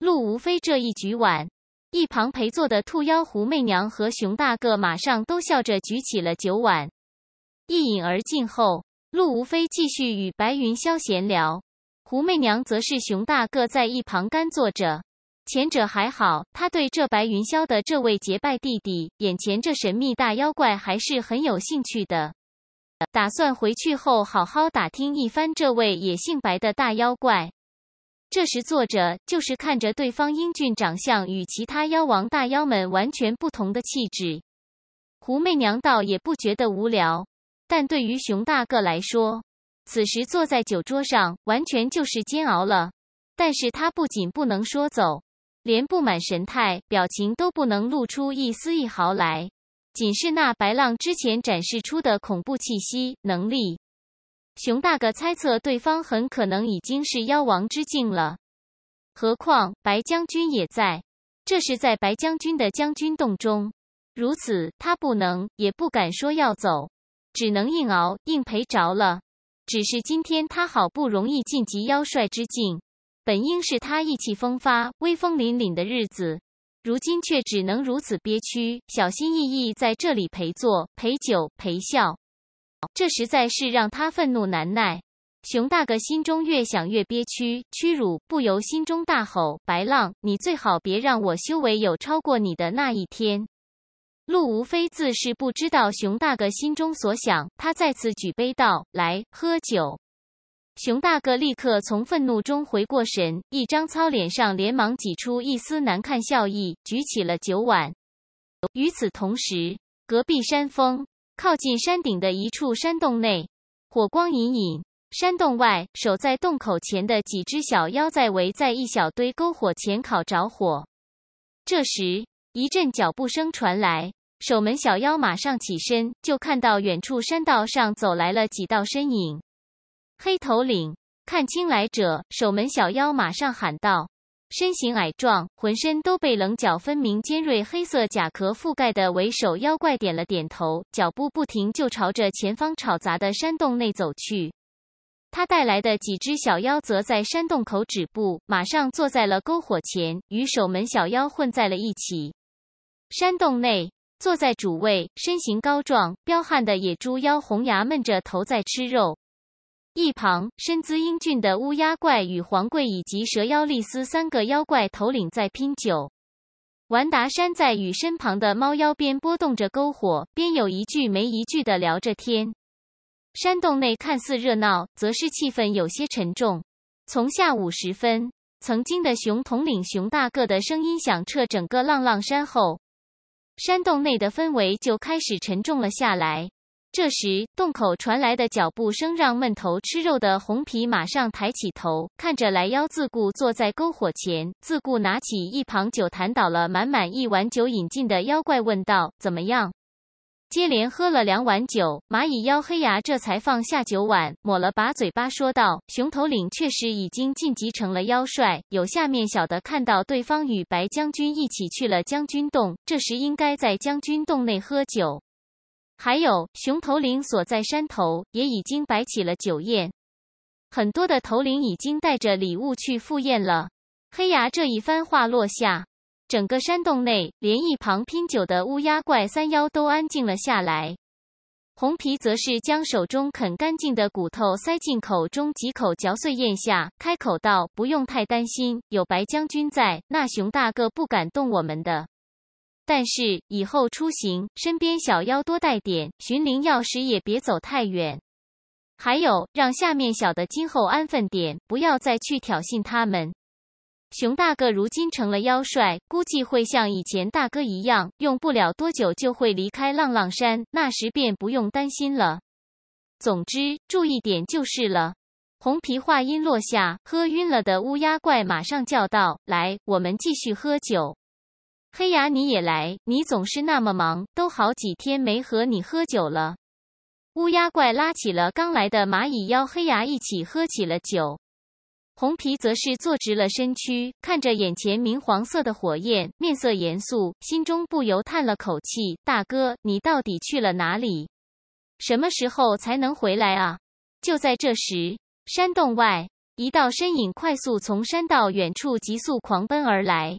陆无非这一举碗，一旁陪坐的兔妖狐媚娘和熊大个马上都笑着举起了酒碗，一饮而尽后，陆无非继续与白云霄闲聊，狐媚娘则是熊大个在一旁干坐着。前者还好，他对这白云霄的这位结拜弟弟，眼前这神秘大妖怪还是很有兴趣的，打算回去后好好打听一番这位也姓白的大妖怪。这时坐着就是看着对方英俊长相与其他妖王大妖们完全不同的气质，狐媚娘倒也不觉得无聊，但对于熊大个来说，此时坐在酒桌上完全就是煎熬了。但是他不仅不能说走，连不满神态表情都不能露出一丝一毫来，仅是那白浪之前展示出的恐怖气息能力。熊大哥猜测，对方很可能已经是妖王之境了。何况白将军也在，这是在白将军的将军洞中。如此，他不能也不敢说要走，只能硬熬硬陪着了。只是今天他好不容易晋级妖帅之境，本应是他意气风发、威风凛凛的日子，如今却只能如此憋屈，小心翼翼在这里陪坐、陪酒、陪笑。这实在是让他愤怒难耐。熊大哥心中越想越憋屈、屈辱，不由心中大吼：“白浪，你最好别让我修为有超过你的那一天！”陆无非自是不知道熊大哥心中所想，他再次举杯道：“来，喝酒。”熊大哥立刻从愤怒中回过神，一张糙脸上连忙挤出一丝难看笑意，举起了酒碗。与此同时，隔壁山峰。靠近山顶的一处山洞内，火光隐隐。山洞外，守在洞口前的几只小妖在围在一小堆篝火前烤着火。这时，一阵脚步声传来，守门小妖马上起身，就看到远处山道上走来了几道身影。黑头领看清来者，守门小妖马上喊道。身形矮壮、浑身都被棱角分明、尖锐黑色甲壳覆盖的为首妖怪点了点头，脚步不停就朝着前方吵杂的山洞内走去。他带来的几只小妖则在山洞口止步，马上坐在了篝火前，与守门小妖混在了一起。山洞内，坐在主位、身形高壮、彪悍的野猪妖红牙闷着头在吃肉。一旁身姿英俊的乌鸦怪与黄贵以及蛇妖丽丝三个妖怪头领在拼酒，完达山在与身旁的猫妖边拨动着篝火，边有一句没一句的聊着天。山洞内看似热闹，则是气氛有些沉重。从下午时分，曾经的熊统领熊大个的声音响彻整个浪浪山后，山洞内的氛围就开始沉重了下来。这时，洞口传来的脚步声让闷头吃肉的红皮马上抬起头，看着来妖自顾坐在篝火前，自顾拿起一旁酒坛，倒了满满一碗酒，饮尽的妖怪问道：“怎么样？”接连喝了两碗酒，蚂蚁妖黑牙这才放下酒碗，抹了把嘴巴，说道：“熊头领确实已经晋级成了妖帅，有下面小的看到对方与白将军一起去了将军洞，这时应该在将军洞内喝酒。”还有熊头领所在山头也已经摆起了酒宴，很多的头领已经带着礼物去赴宴了。黑牙这一番话落下，整个山洞内连一旁拼酒的乌鸦怪三妖都安静了下来。红皮则是将手中啃干净的骨头塞进口中，几口嚼碎咽下，开口道：“不用太担心，有白将军在，那熊大个不敢动我们的。”但是以后出行，身边小妖多带点寻灵钥匙，也别走太远。还有，让下面小的今后安分点，不要再去挑衅他们。熊大哥如今成了妖帅，估计会像以前大哥一样，用不了多久就会离开浪浪山，那时便不用担心了。总之，注意点就是了。红皮话音落下，喝晕了的乌鸦怪马上叫道：“来，我们继续喝酒。”黑牙，你也来！你总是那么忙，都好几天没和你喝酒了。乌鸦怪拉起了刚来的蚂蚁妖，黑牙一起喝起了酒。红皮则是坐直了身躯，看着眼前明黄色的火焰，面色严肃，心中不由叹了口气：“大哥，你到底去了哪里？什么时候才能回来啊？”就在这时，山洞外一道身影快速从山道远处急速狂奔而来。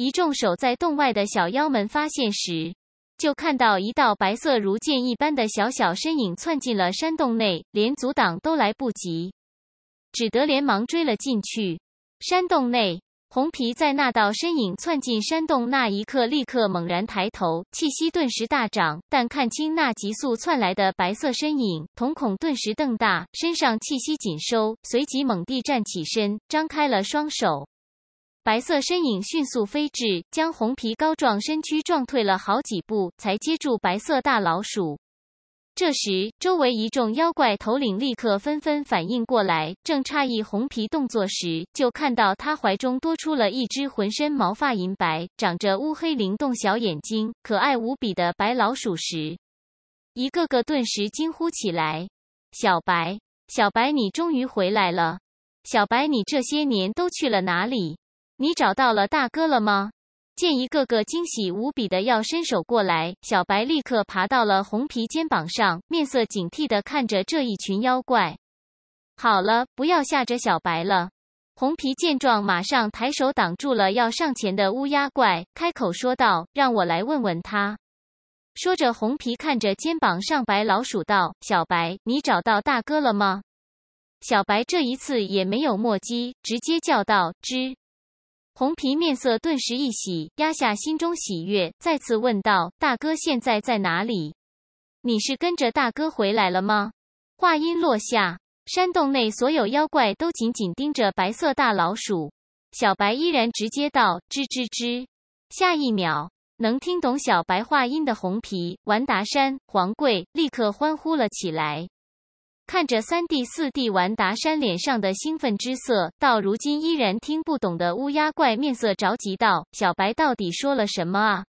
一众守在洞外的小妖们发现时，就看到一道白色如箭一般的小小身影窜进了山洞内，连阻挡都来不及，只得连忙追了进去。山洞内，红皮在那道身影窜进山洞那一刻，立刻猛然抬头，气息顿时大涨。但看清那急速窜来的白色身影，瞳孔顿时瞪大，身上气息紧收，随即猛地站起身，张开了双手。白色身影迅速飞至，将红皮膏状身躯撞退了好几步，才接住白色大老鼠。这时，周围一众妖怪头领立刻纷纷反应过来，正诧异红皮动作时，就看到他怀中多出了一只浑身毛发银白、长着乌黑灵动小眼睛、可爱无比的白老鼠时，一个个顿时惊呼起来：“小白，小白，你终于回来了！小白，你这些年都去了哪里？”你找到了大哥了吗？见一个个惊喜无比的要伸手过来，小白立刻爬到了红皮肩膀上，面色警惕的看着这一群妖怪。好了，不要吓着小白了。红皮见状，马上抬手挡住了要上前的乌鸦怪，开口说道：“让我来问问他。”说着，红皮看着肩膀上白老鼠道：“小白，你找到大哥了吗？”小白这一次也没有磨叽，直接叫道：“吱！”红皮面色顿时一喜，压下心中喜悦，再次问道：“大哥现在在哪里？你是跟着大哥回来了吗？”话音落下，山洞内所有妖怪都紧紧盯着白色大老鼠。小白依然直接道：“吱吱吱！”下一秒，能听懂小白话音的红皮、完达山、黄贵立刻欢呼了起来。看着三弟四弟玩达山脸上的兴奋之色，到如今依然听不懂的乌鸦怪面色着急道：“小白到底说了什么啊？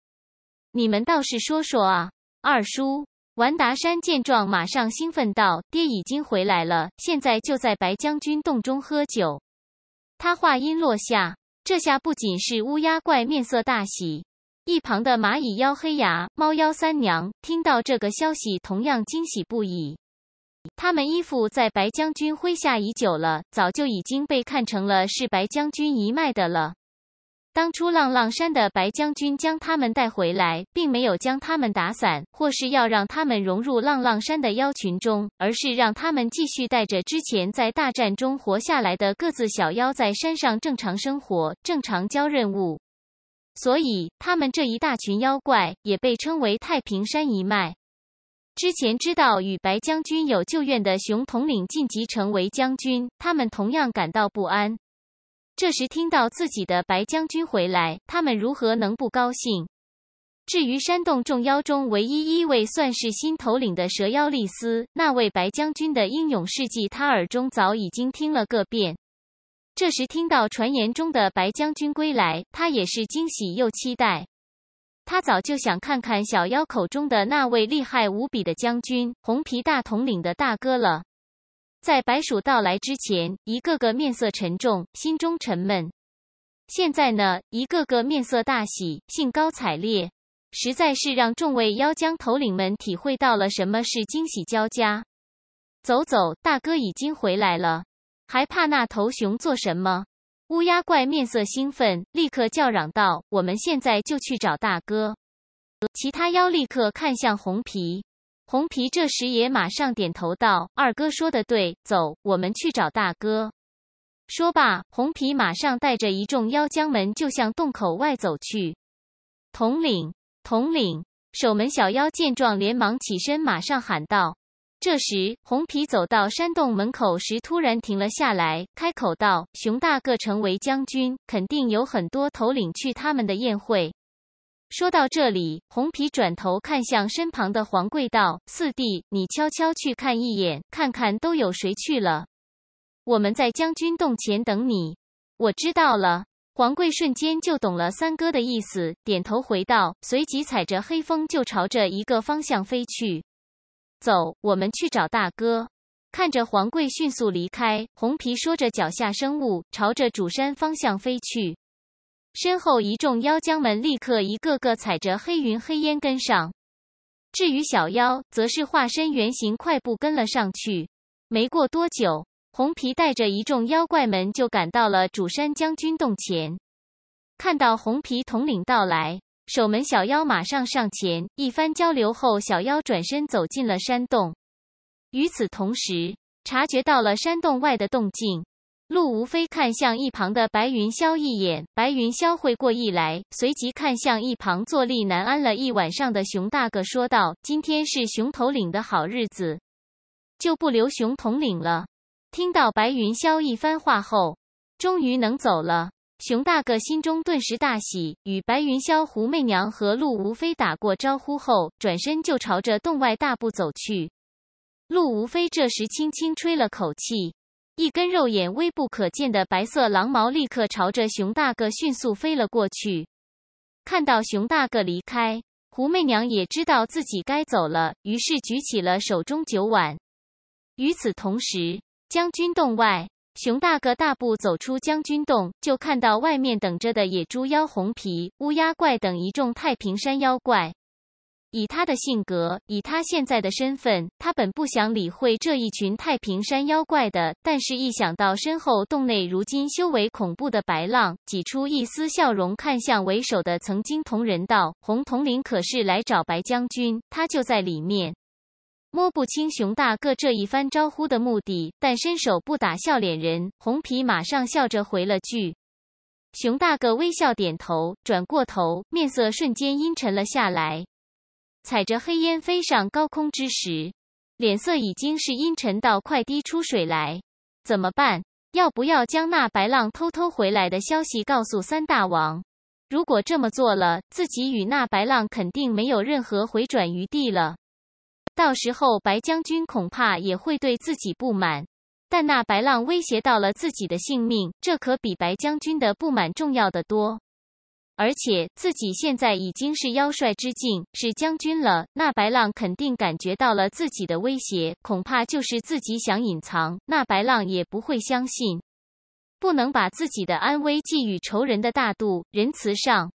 你们倒是说说啊！”二叔玩达山见状，马上兴奋道：“爹已经回来了，现在就在白将军洞中喝酒。”他话音落下，这下不仅是乌鸦怪面色大喜，一旁的蚂蚁妖黑牙、猫妖三娘听到这个消息，同样惊喜不已。他们依附在白将军麾下已久了，早就已经被看成了是白将军一脉的了。当初浪浪山的白将军将他们带回来，并没有将他们打散，或是要让他们融入浪浪山的妖群中，而是让他们继续带着之前在大战中活下来的各自小妖，在山上正常生活，正常交任务。所以，他们这一大群妖怪也被称为太平山一脉。之前知道与白将军有旧怨的熊统领晋级成为将军，他们同样感到不安。这时听到自己的白将军回来，他们如何能不高兴？至于山洞众妖中唯一一位算是新头领的蛇妖丽丝，那位白将军的英勇事迹，他耳中早已经听了个遍。这时听到传言中的白将军归来，他也是惊喜又期待。他早就想看看小妖口中的那位厉害无比的将军、红皮大统领的大哥了。在白鼠到来之前，一个个面色沉重，心中沉闷。现在呢，一个个面色大喜，兴高采烈，实在是让众位妖将头领们体会到了什么是惊喜交加。走走，大哥已经回来了，还怕那头熊做什么？乌鸦怪面色兴奋，立刻叫嚷道：“我们现在就去找大哥！”其他妖立刻看向红皮，红皮这时也马上点头道：“二哥说的对，走，我们去找大哥。”说罢，红皮马上带着一众妖将们就向洞口外走去。统领，统领！守门小妖见状，连忙起身，马上喊道。这时，红皮走到山洞门口时，突然停了下来，开口道：“熊大哥成为将军，肯定有很多头领去他们的宴会。”说到这里，红皮转头看向身旁的黄贵，道：“四弟，你悄悄去看一眼，看看都有谁去了。我们在将军洞前等你。”我知道了。黄贵瞬间就懂了三哥的意思，点头回道，随即踩着黑风就朝着一个方向飞去。走，我们去找大哥。看着黄贵迅速离开，红皮说着，脚下生物朝着主山方向飞去。身后一众妖将们立刻一个个踩着黑云黑烟跟上，至于小妖，则是化身原形，快步跟了上去。没过多久，红皮带着一众妖怪们就赶到了主山将军洞前。看到红皮统领到来。守门小妖马上上前，一番交流后，小妖转身走进了山洞。与此同时，察觉到了山洞外的动静，陆无非看向一旁的白云霄一眼，白云霄会过意来，随即看向一旁坐立难安了一晚上的熊大哥，说道：“今天是熊头领的好日子，就不留熊统领了。”听到白云霄一番话后，终于能走了。熊大哥心中顿时大喜，与白云霄、狐媚娘和陆无非打过招呼后，转身就朝着洞外大步走去。陆无非这时轻轻吹了口气，一根肉眼微不可见的白色狼毛立刻朝着熊大哥迅速飞了过去。看到熊大哥离开，狐媚娘也知道自己该走了，于是举起了手中酒碗。与此同时，将军洞外。熊大哥大步走出将军洞，就看到外面等着的野猪妖、红皮乌鸦怪等一众太平山妖怪。以他的性格，以他现在的身份，他本不想理会这一群太平山妖怪的。但是，一想到身后洞内如今修为恐怖的白浪，挤出一丝笑容，看向为首的曾经同人道红统领，可是来找白将军，他就在里面。摸不清熊大个这一番招呼的目的，但伸手不打笑脸人，红皮马上笑着回了句。熊大个微笑点头，转过头，面色瞬间阴沉了下来。踩着黑烟飞上高空之时，脸色已经是阴沉到快滴出水来。怎么办？要不要将那白浪偷偷回来的消息告诉三大王？如果这么做了，自己与那白浪肯定没有任何回转余地了。到时候白将军恐怕也会对自己不满，但那白浪威胁到了自己的性命，这可比白将军的不满重要的多。而且自己现在已经是妖帅之境，是将军了，那白浪肯定感觉到了自己的威胁，恐怕就是自己想隐藏，那白浪也不会相信。不能把自己的安危寄予仇人的大度仁慈上，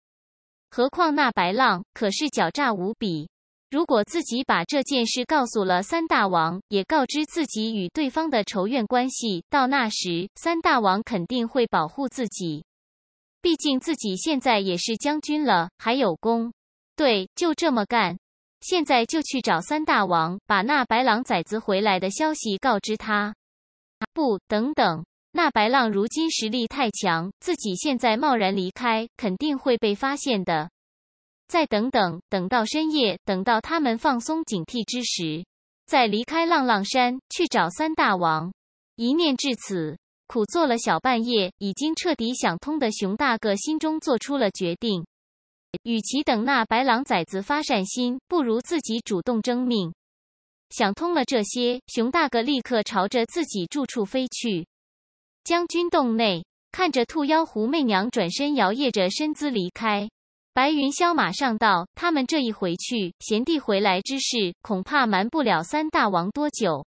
何况那白浪可是狡诈无比。如果自己把这件事告诉了三大王，也告知自己与对方的仇怨关系，到那时三大王肯定会保护自己。毕竟自己现在也是将军了，还有功。对，就这么干。现在就去找三大王，把那白狼崽子回来的消息告知他。不，等等，那白浪如今实力太强，自己现在贸然离开，肯定会被发现的。再等等，等到深夜，等到他们放松警惕之时，再离开浪浪山去找三大王。一念至此，苦坐了小半夜，已经彻底想通的熊大个心中做出了决定：，与其等那白狼崽子发善心，不如自己主动争命。想通了这些，熊大个立刻朝着自己住处飞去。将军洞内，看着兔妖狐媚娘转身摇曳着身姿离开。白云霄马上道：“他们这一回去，贤弟回来之事，恐怕瞒不了三大王多久。”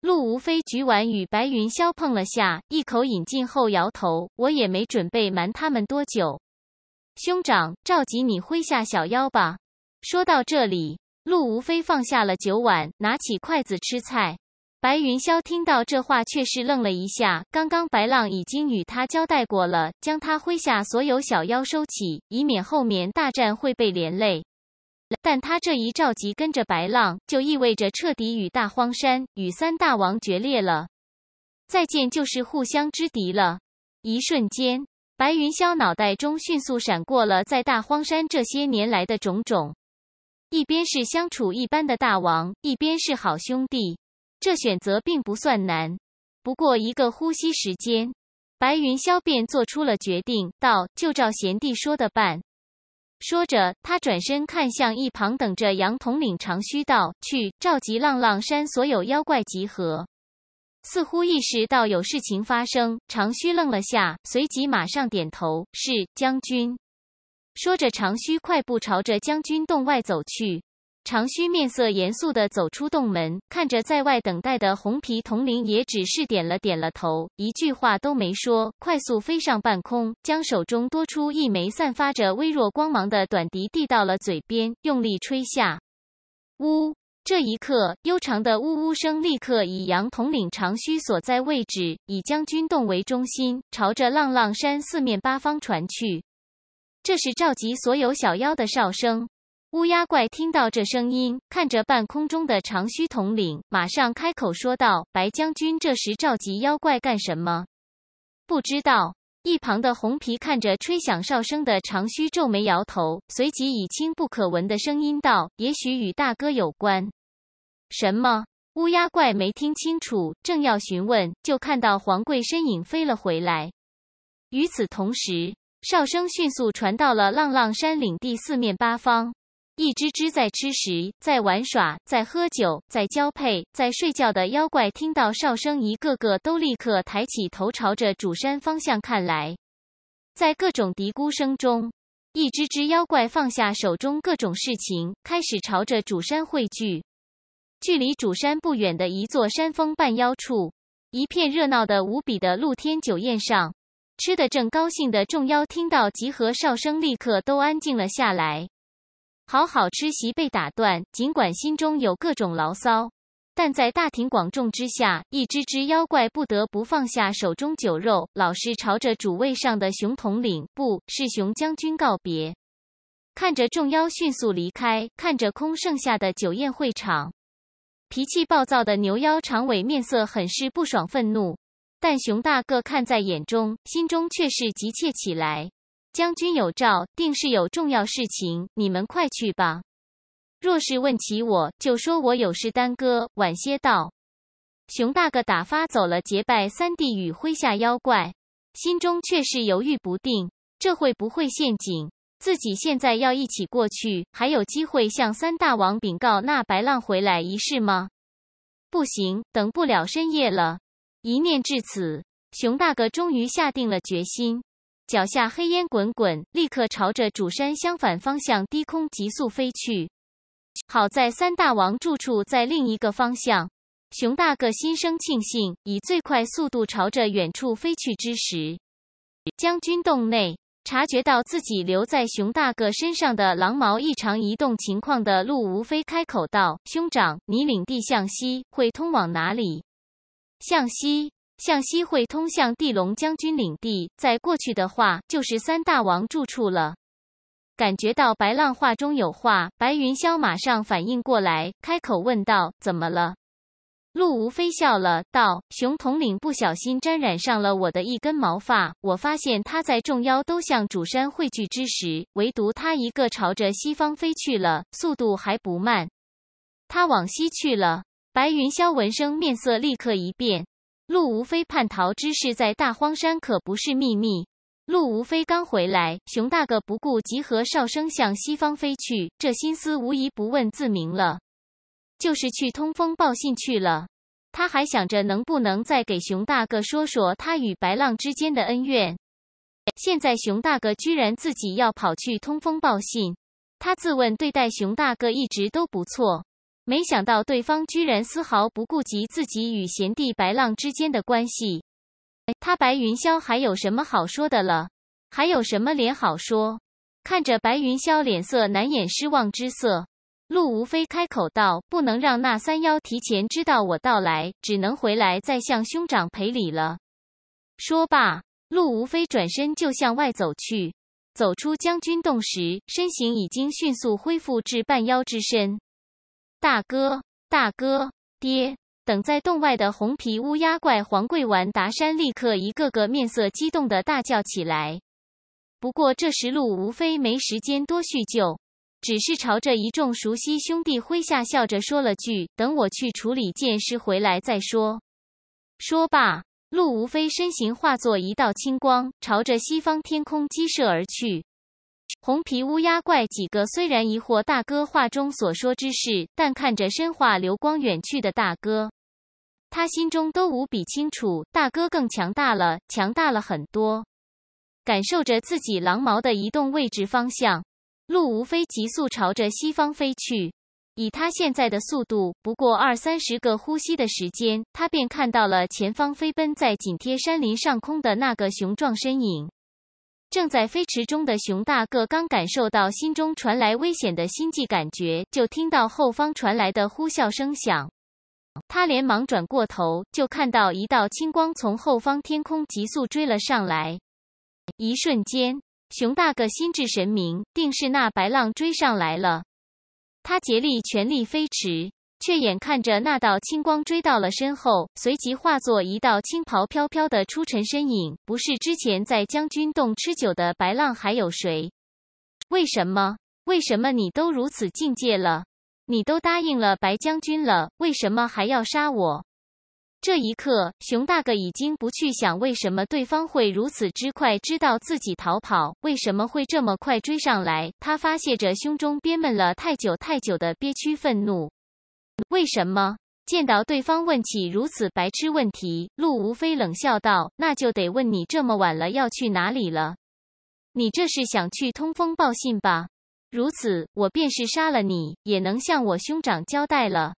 陆无非举碗与白云霄碰了下，一口饮尽后摇头：“我也没准备瞒他们多久。”兄长，召集你麾下小妖吧。说到这里，陆无非放下了酒碗，拿起筷子吃菜。白云霄听到这话，却是愣了一下。刚刚白浪已经与他交代过了，将他麾下所有小妖收起，以免后面大战会被连累。但他这一召集跟着白浪，就意味着彻底与大荒山与三大王决裂了。再见就是互相知敌了。一瞬间，白云霄脑袋中迅速闪过了在大荒山这些年来的种种：一边是相处一般的大王，一边是好兄弟。这选择并不算难，不过一个呼吸时间，白云霄便做出了决定，道：“就照贤弟说的办。”说着，他转身看向一旁等着杨统领，长须道：“去召集浪浪山所有妖怪集合。”似乎意识到有事情发生，长须愣了下，随即马上点头：“是，将军。”说着，长须快步朝着将军洞外走去。长须面色严肃地走出洞门，看着在外等待的红皮统领，也只是点了点了头，一句话都没说，快速飞上半空，将手中多出一枚散发着微弱光芒的短笛递到了嘴边，用力吹下。呜！这一刻，悠长的呜呜声立刻以杨统领长须所在位置、以将军洞为中心，朝着浪浪山四面八方传去。这是召集所有小妖的哨声。乌鸦怪听到这声音，看着半空中的长须统领，马上开口说道：“白将军，这时召集妖怪干什么？”“不知道。”一旁的红皮看着吹响哨声的长须，皱眉摇头，随即以轻不可闻的声音道：“也许与大哥有关。”“什么？”乌鸦怪没听清楚，正要询问，就看到黄贵身影飞了回来。与此同时，哨声迅速传到了浪浪山领地四面八方。一只只在吃食、在玩耍、在喝酒、在交配、在睡觉的妖怪，听到哨声，一个个都立刻抬起头，朝着主山方向看来。在各种嘀咕声中，一只只妖怪放下手中各种事情，开始朝着主山汇聚。距离主山不远的一座山峰半腰处，一片热闹的无比的露天酒宴上，吃的正高兴的众妖，听到集合哨声，立刻都安静了下来。好好吃席被打断，尽管心中有各种牢骚，但在大庭广众之下，一只只妖怪不得不放下手中酒肉，老是朝着主位上的熊统领，不是熊将军告别。看着众妖迅速离开，看着空剩下的酒宴会场，脾气暴躁的牛妖长尾面色很是不爽，愤怒。但熊大个看在眼中，心中却是急切起来。将军有召，定是有重要事情，你们快去吧。若是问起我，就说我有事耽搁，晚些到。熊大哥打发走了结拜三弟与麾下妖怪，心中却是犹豫不定：这会不会陷阱？自己现在要一起过去，还有机会向三大王禀告那白浪回来一事吗？不行，等不了深夜了。一念至此，熊大哥终于下定了决心。脚下黑烟滚滚，立刻朝着主山相反方向低空急速飞去。好在三大王住处在另一个方向，熊大个心生庆幸，以最快速度朝着远处飞去之时，将军洞内察觉到自己留在熊大个身上的狼毛异常移动情况的陆无非开口道：“兄长，你领地向西会通往哪里？向西。”向西会通向地龙将军领地，在过去的话就是三大王住处了。感觉到白浪话中有话，白云霄马上反应过来，开口问道：“怎么了？”陆无非笑了，道：“熊统领不小心沾染上了我的一根毛发。我发现他在众妖都向主山汇聚之时，唯独他一个朝着西方飞去了，速度还不慢。他往西去了。”白云霄闻声，面色立刻一变。陆无非叛逃之事在大荒山可不是秘密。陆无非刚回来，熊大个不顾集合哨声，向西方飞去，这心思无疑不问自明了，就是去通风报信去了。他还想着能不能再给熊大个说说他与白浪之间的恩怨。现在熊大个居然自己要跑去通风报信，他自问对待熊大个一直都不错。没想到对方居然丝毫不顾及自己与贤弟白浪之间的关系，他白云霄还有什么好说的了？还有什么脸好说？看着白云霄脸色难掩失望之色，陆无非开口道：“不能让那三妖提前知道我到来，只能回来再向兄长赔礼了。”说罢，陆无非转身就向外走去。走出将军洞时，身形已经迅速恢复至半妖之身。大哥，大哥，爹！等在洞外的红皮乌鸦怪黄桂丸达山立刻一个个面色激动的大叫起来。不过这时路无非没时间多叙旧，只是朝着一众熟悉兄弟麾下笑着说了句：“等我去处理剑师回来再说。”说罢，陆无非身形化作一道青光，朝着西方天空激射而去。红皮乌鸦怪几个虽然疑惑大哥话中所说之事，但看着身化流光远去的大哥，他心中都无比清楚，大哥更强大了，强大了很多。感受着自己狼毛的移动位置方向，陆无非急速朝着西方飞去。以他现在的速度，不过二三十个呼吸的时间，他便看到了前方飞奔在紧贴山林上空的那个雄壮身影。正在飞驰中的熊大个刚感受到心中传来危险的心悸感觉，就听到后方传来的呼啸声响。他连忙转过头，就看到一道青光从后方天空急速追了上来。一瞬间，熊大个心智神明，定是那白浪追上来了。他竭力全力飞驰。却眼看着那道青光追到了身后，随即化作一道青袍飘飘的出尘身影。不是之前在将军洞吃酒的白浪，还有谁？为什么？为什么你都如此境界了？你都答应了白将军了，为什么还要杀我？这一刻，熊大哥已经不去想为什么对方会如此之快知道自己逃跑，为什么会这么快追上来？他发泄着胸中憋闷了太久太久的憋屈愤怒。为什么见到对方问起如此白痴问题，陆无非冷笑道：“那就得问你，这么晚了要去哪里了？你这是想去通风报信吧？如此，我便是杀了你，也能向我兄长交代了。”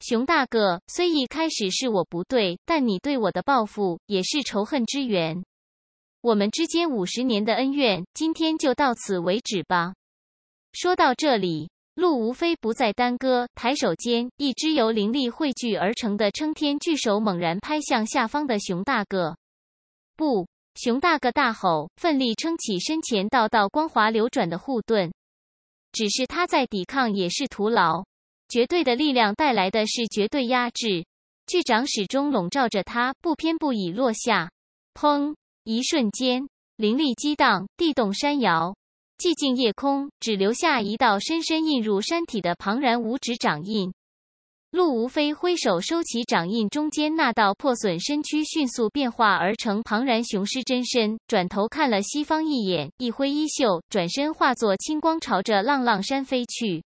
熊大个，虽一开始是我不对，但你对我的报复也是仇恨之源。我们之间五十年的恩怨，今天就到此为止吧。说到这里。路无非不再耽搁，抬手间，一只由灵力汇聚而成的撑天巨手猛然拍向下方的熊大个。不，熊大个大吼，奋力撑起身前道道光滑流转的护盾。只是他在抵抗也是徒劳，绝对的力量带来的，是绝对压制。巨掌始终笼罩着他，不偏不倚落下。砰！一瞬间，灵力激荡，地动山摇。寂静夜空，只留下一道深深印入山体的庞然五指掌印。陆无非挥手收起掌印，中间那道破损身躯迅速变化而成庞然雄狮真身，转头看了西方一眼，一挥衣袖，转身化作青光，朝着浪浪山飞去。